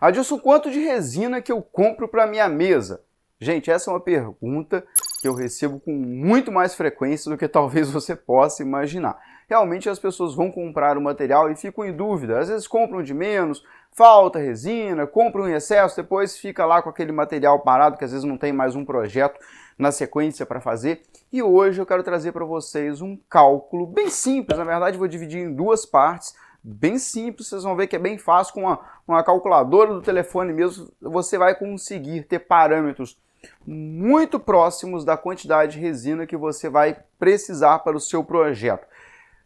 Adilson, quanto de resina que eu compro para minha mesa? Gente, essa é uma pergunta que eu recebo com muito mais frequência do que talvez você possa imaginar. Realmente as pessoas vão comprar o material e ficam em dúvida. Às vezes compram de menos, falta resina, compram em excesso, depois fica lá com aquele material parado que às vezes não tem mais um projeto na sequência para fazer. E hoje eu quero trazer para vocês um cálculo bem simples, na verdade vou dividir em duas partes bem simples, vocês vão ver que é bem fácil, com uma, uma calculadora do telefone mesmo, você vai conseguir ter parâmetros muito próximos da quantidade de resina que você vai precisar para o seu projeto.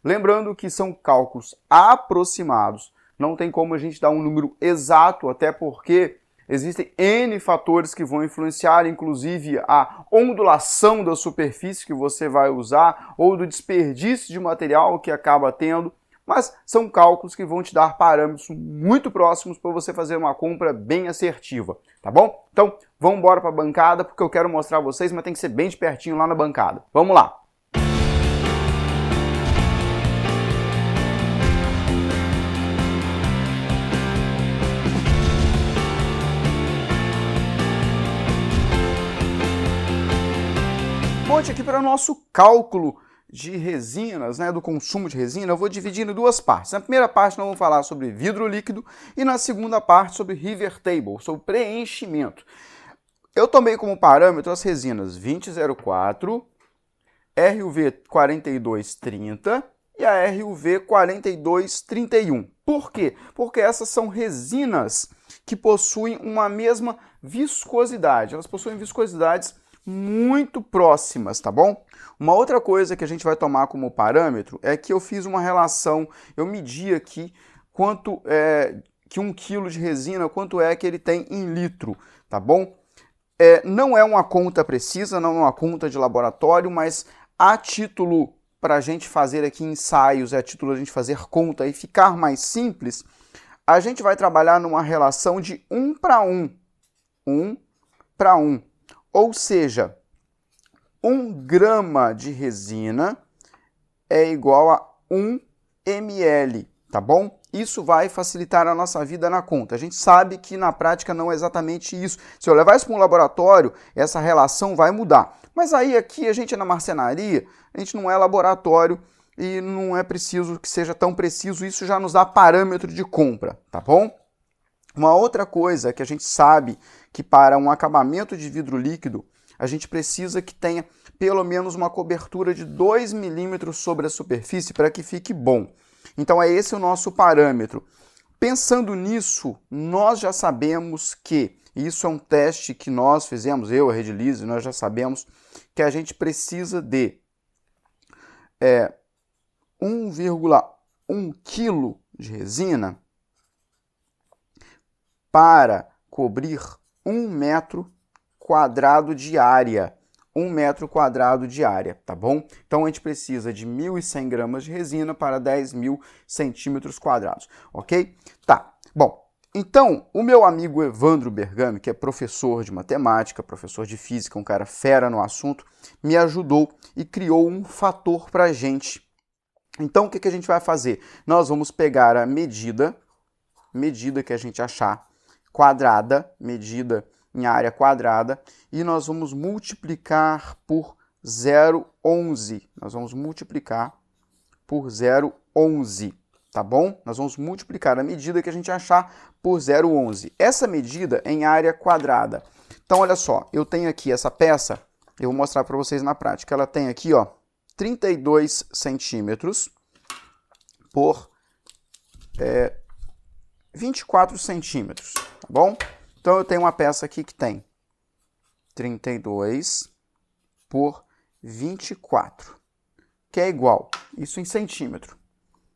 Lembrando que são cálculos aproximados, não tem como a gente dar um número exato, até porque existem N fatores que vão influenciar, inclusive a ondulação da superfície que você vai usar ou do desperdício de material que acaba tendo mas são cálculos que vão te dar parâmetros muito próximos para você fazer uma compra bem assertiva, tá bom? Então, vamos embora para a bancada, porque eu quero mostrar a vocês, mas tem que ser bem de pertinho lá na bancada. Vamos lá! Monte aqui para o nosso cálculo de resinas, né, do consumo de resina, eu vou dividir em duas partes. Na primeira parte nós vamos falar sobre vidro líquido e na segunda parte sobre river table, sobre preenchimento. Eu tomei como parâmetro as resinas 2004, RUV 4230 e a RUV 4231. Por quê? Porque essas são resinas que possuem uma mesma viscosidade. Elas possuem viscosidades muito próximas, tá bom? Uma outra coisa que a gente vai tomar como parâmetro é que eu fiz uma relação, eu medi aqui quanto é que um quilo de resina, quanto é que ele tem em litro, tá bom? É, não é uma conta precisa, não é uma conta de laboratório, mas a título para a gente fazer aqui ensaios, é a título a gente fazer conta e ficar mais simples, a gente vai trabalhar numa relação de 1 para 1. 1 para 1. Ou seja, um grama de resina é igual a 1 ml, tá bom? Isso vai facilitar a nossa vida na conta. A gente sabe que na prática não é exatamente isso. Se eu levar isso para um laboratório, essa relação vai mudar. Mas aí aqui a gente é na marcenaria, a gente não é laboratório e não é preciso que seja tão preciso, isso já nos dá parâmetro de compra, tá bom? Uma outra coisa que a gente sabe que para um acabamento de vidro líquido, a gente precisa que tenha pelo menos uma cobertura de 2 milímetros sobre a superfície para que fique bom. Então é esse o nosso parâmetro. Pensando nisso, nós já sabemos que, isso é um teste que nós fizemos, eu, a Redilize, nós já sabemos que a gente precisa de é, 1,1 kg de resina para cobrir um metro quadrado de área. Um metro quadrado de área, tá bom? Então a gente precisa de 1.100 gramas de resina para 10.000 mil centímetros quadrados, ok? Tá, bom, então, o meu amigo Evandro Bergami, que é professor de matemática, professor de física, um cara fera no assunto, me ajudou e criou um fator para a gente. Então, o que, que a gente vai fazer? Nós vamos pegar a medida, medida que a gente achar quadrada, medida em área quadrada, e nós vamos multiplicar por 0,11. Nós vamos multiplicar por 0,11, tá bom? Nós vamos multiplicar a medida que a gente achar por 0,11. Essa medida é em área quadrada. Então, olha só, eu tenho aqui essa peça, eu vou mostrar para vocês na prática. Ela tem aqui, ó, 32 centímetros por é, 24 centímetros, tá bom? Então eu tenho uma peça aqui que tem 32 por 24, que é igual, isso em centímetro.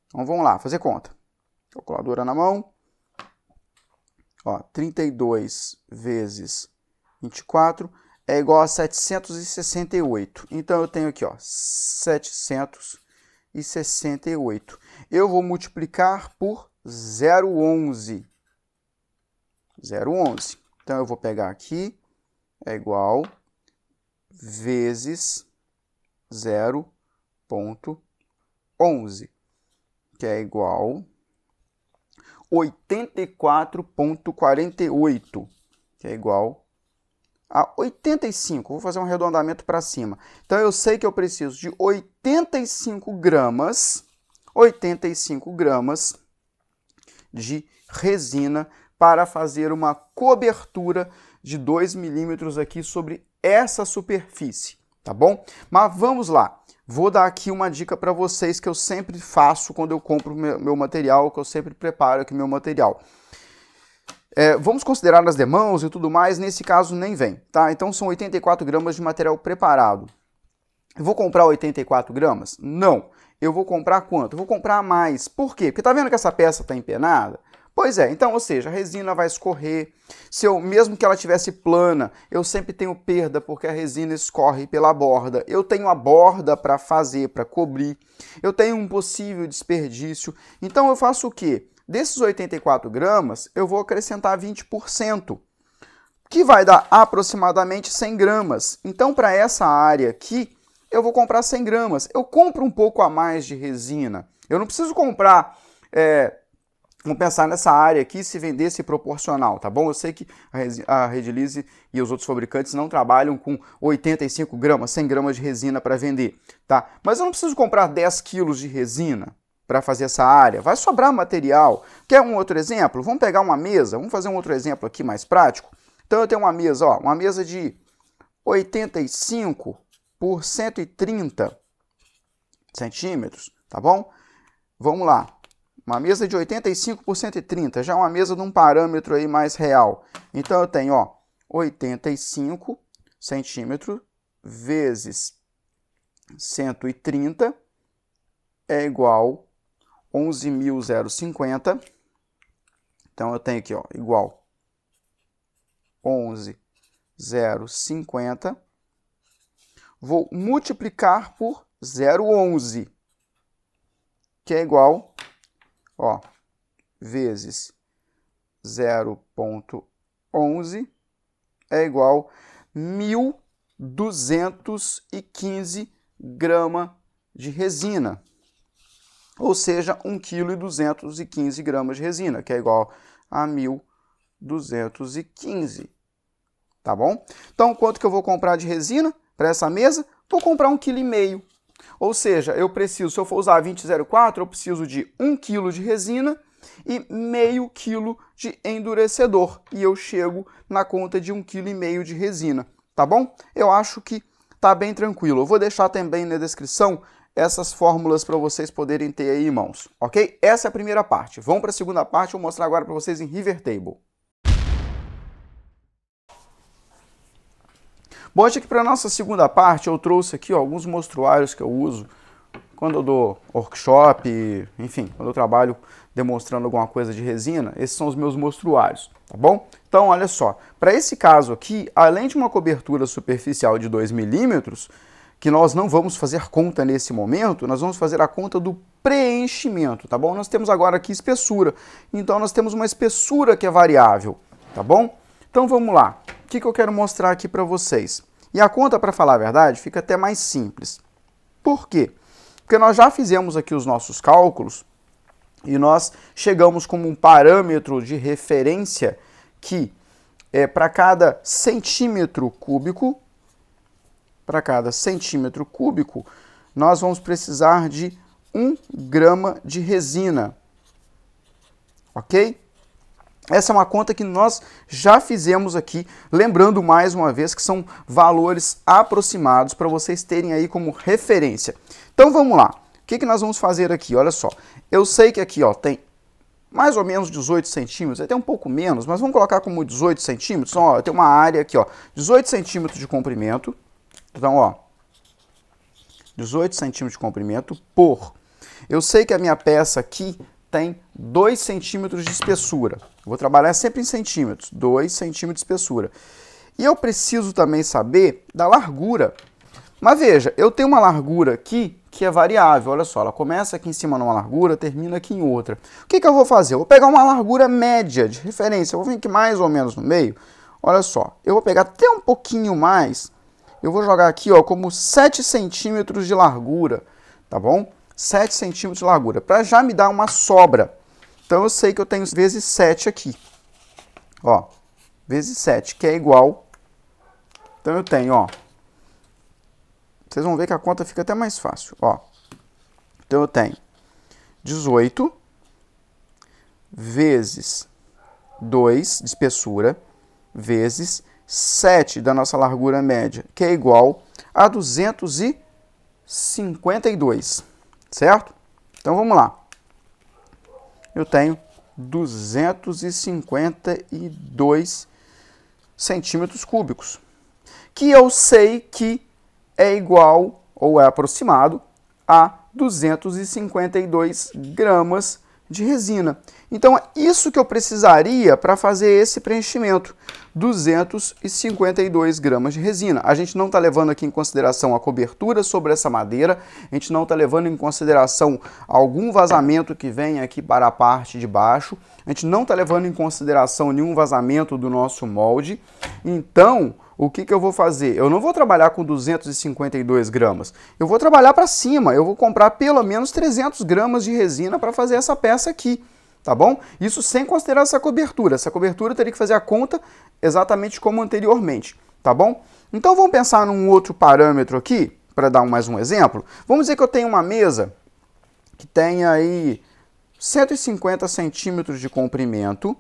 Então vamos lá, fazer conta. Calculadora na mão. Ó, 32 vezes 24 é igual a 768. Então eu tenho aqui, ó, 768. Eu vou multiplicar por 011. 011. Então eu vou pegar aqui, é igual vezes 0.11, que é igual 84.48, que é igual a 85. Vou fazer um arredondamento para cima. Então, eu sei que eu preciso de 85 gramas, 85 gramas de resina para fazer uma cobertura de 2 milímetros aqui sobre essa superfície, tá bom? Mas vamos lá. Vou dar aqui uma dica para vocês que eu sempre faço quando eu compro meu, material, que eu sempre preparo aqui meu material. É, vamos considerar as demãos e tudo mais, nesse caso nem vem, tá? Então são 84 gramas de material preparado. vou comprar 84 gramas? Não eu vou comprar quanto? Eu vou comprar mais. Por quê? Porque está vendo que essa peça está empenada? Pois é, então, ou seja, a resina vai escorrer. Se eu, mesmo que ela tivesse plana, eu sempre tenho perda porque a resina escorre pela borda. Eu tenho a borda para fazer, para cobrir. Eu tenho um possível desperdício. Então eu faço o quê? Desses 84 gramas, eu vou acrescentar 20%, que vai dar aproximadamente 100 gramas. Então, para essa área aqui, eu vou comprar 100 gramas. Eu compro um pouco a mais de resina. Eu não preciso comprar. É, vamos pensar nessa área aqui, se vendesse proporcional, tá bom? Eu sei que a Redilize e os outros fabricantes não trabalham com 85 gramas, 100 gramas de resina para vender, tá? Mas eu não preciso comprar 10 quilos de resina para fazer essa área, vai sobrar material. Quer um outro exemplo? Vamos pegar uma mesa, vamos fazer um outro exemplo aqui mais prático. Então eu tenho uma mesa, ó, uma mesa de 85 por 130 centímetros, tá bom? Vamos lá. Uma mesa de 85 por 130, já é uma mesa de um parâmetro aí mais real. Então eu tenho, ó, 85 centímetros vezes 130 é igual 11.050. Então eu tenho aqui, ó, igual 11.050 vou multiplicar por 0,11, que é igual, ó, vezes 0,11 é igual 1.215 grama de resina. Ou seja, 1,215 gramas de resina, que é igual a 1.215. Tá bom? Então, quanto que eu vou comprar de resina? para essa mesa, vou comprar 1,5 kg. Ou seja, eu preciso, se eu for usar 2004, eu preciso de 1 kg de resina e meio quilo de endurecedor. E eu chego na conta de 1,5 kg de resina, tá bom? Eu acho que tá bem tranquilo. Eu vou deixar também na descrição essas fórmulas para vocês poderem ter aí em mãos, ok? Essa é a primeira parte. Vamos para a segunda parte, eu vou mostrar agora para vocês em River Table. Bote aqui para nossa segunda parte, eu trouxe aqui ó, alguns mostruários que eu uso quando eu dou workshop, enfim, quando eu trabalho demonstrando alguma coisa de resina, esses são os meus mostruários, tá bom? Então, olha só, para esse caso aqui, além de uma cobertura superficial de 2 milímetros, que nós não vamos fazer conta nesse momento, nós vamos fazer a conta do preenchimento, tá bom? Nós temos agora aqui espessura, então nós temos uma espessura que é variável, tá bom? Então, vamos lá. O que, que eu quero mostrar aqui para vocês? E a conta, para falar a verdade, fica até mais simples. Por quê? Porque nós já fizemos aqui os nossos cálculos e nós chegamos como um parâmetro de referência que é para cada centímetro cúbico, para cada centímetro cúbico, nós vamos precisar de um grama de resina. Ok? Essa é uma conta que nós já fizemos aqui, lembrando mais uma vez que são valores aproximados para vocês terem aí como referência. Então vamos lá. O que, que nós vamos fazer aqui? Olha só. Eu sei que aqui ó, tem mais ou menos 18 centímetros, até um pouco menos, mas vamos colocar como 18 centímetros. Então, ó, tem uma área aqui, ó, 18 centímetros de comprimento. Então, ó, 18 centímetros de comprimento por... Eu sei que a minha peça aqui tem 2 centímetros de espessura. vou trabalhar sempre em centímetros, 2 centímetros de espessura. E eu preciso também saber da largura. Mas veja, eu tenho uma largura aqui que é variável. Olha só, ela começa aqui em cima numa largura, termina aqui em outra. O que, que eu vou fazer? Eu vou pegar uma largura média de referência. Eu vou vir aqui mais ou menos no meio. Olha só, eu vou pegar até um pouquinho mais. Eu vou jogar aqui ó, como 7 centímetros de largura, tá bom? 7 centímetros de largura, para já me dar uma sobra. Então, eu sei que eu tenho vezes 7 aqui. Ó, vezes 7, que é igual... Então, eu tenho, ó... Vocês vão ver que a conta fica até mais fácil, ó. Então, eu tenho 18 vezes 2 de espessura, vezes 7 da nossa largura média, que é igual a 252 certo? Então vamos lá. Eu tenho 252 centímetros cúbicos, que eu sei que é igual ou é aproximado a 252 gramas de resina. Então, é isso que eu precisaria para fazer esse preenchimento. 252 gramas de resina. A gente não está levando aqui em consideração a cobertura sobre essa madeira, a gente não está levando em consideração algum vazamento que vem aqui para a parte de baixo, a gente não está levando em consideração nenhum vazamento do nosso molde. Então, o que, que eu vou fazer? Eu não vou trabalhar com 252 gramas, eu vou trabalhar para cima, eu vou comprar pelo menos 300 gramas de resina para fazer essa peça aqui tá bom? Isso sem considerar essa cobertura. Essa cobertura teria que fazer a conta exatamente como anteriormente, tá bom? Então vamos pensar num outro parâmetro aqui, para dar mais um exemplo. Vamos dizer que eu tenho uma mesa que tem aí 150 centímetros de comprimento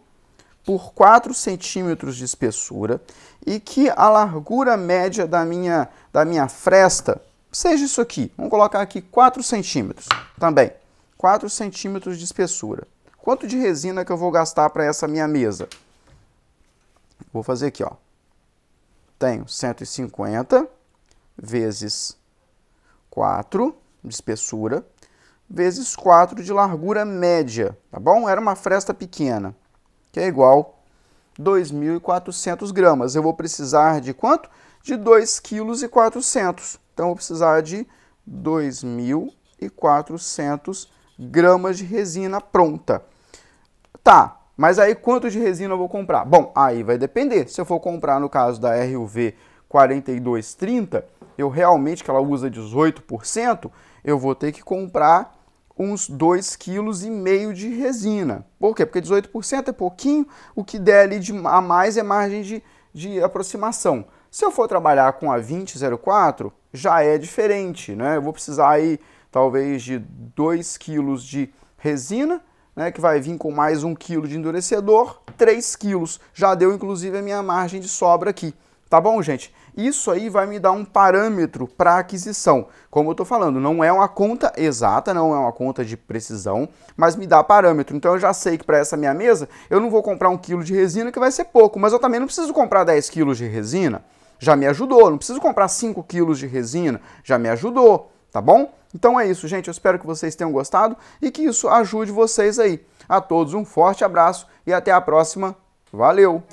por 4 centímetros de espessura e que a largura média da minha, da minha fresta seja isso aqui. Vamos colocar aqui 4 centímetros também. 4 centímetros de espessura. Quanto de resina que eu vou gastar para essa minha mesa? Vou fazer aqui, ó. Tenho 150 vezes 4 de espessura, vezes 4 de largura média, tá bom? Era uma fresta pequena, que é igual 2.400 gramas. Eu vou precisar de quanto? De 2,4 kg. Então, eu vou precisar de 2.400 gramas de resina pronta. Tá, mas aí quanto de resina eu vou comprar? Bom, aí vai depender. Se eu for comprar, no caso da RUV 4230, eu realmente, que ela usa 18%, eu vou ter que comprar uns 2,5 kg de resina. Por quê? Porque 18% é pouquinho, o que der ali de, a mais é margem de, de aproximação. Se eu for trabalhar com a 2004, já é diferente, né? Eu vou precisar aí talvez de 2 kg de resina né, que vai vir com mais um quilo de endurecedor, 3 quilos. Já deu, inclusive, a minha margem de sobra aqui. Tá bom, gente? Isso aí vai me dar um parâmetro para aquisição. Como eu estou falando, não é uma conta exata, não é uma conta de precisão, mas me dá parâmetro. Então eu já sei que para essa minha mesa eu não vou comprar um quilo de resina, que vai ser pouco, mas eu também não preciso comprar 10 quilos de resina. Já me ajudou. Não preciso comprar 5 quilos de resina, já me ajudou tá bom? Então é isso, gente. Eu espero que vocês tenham gostado e que isso ajude vocês aí. A todos um forte abraço e até a próxima. Valeu!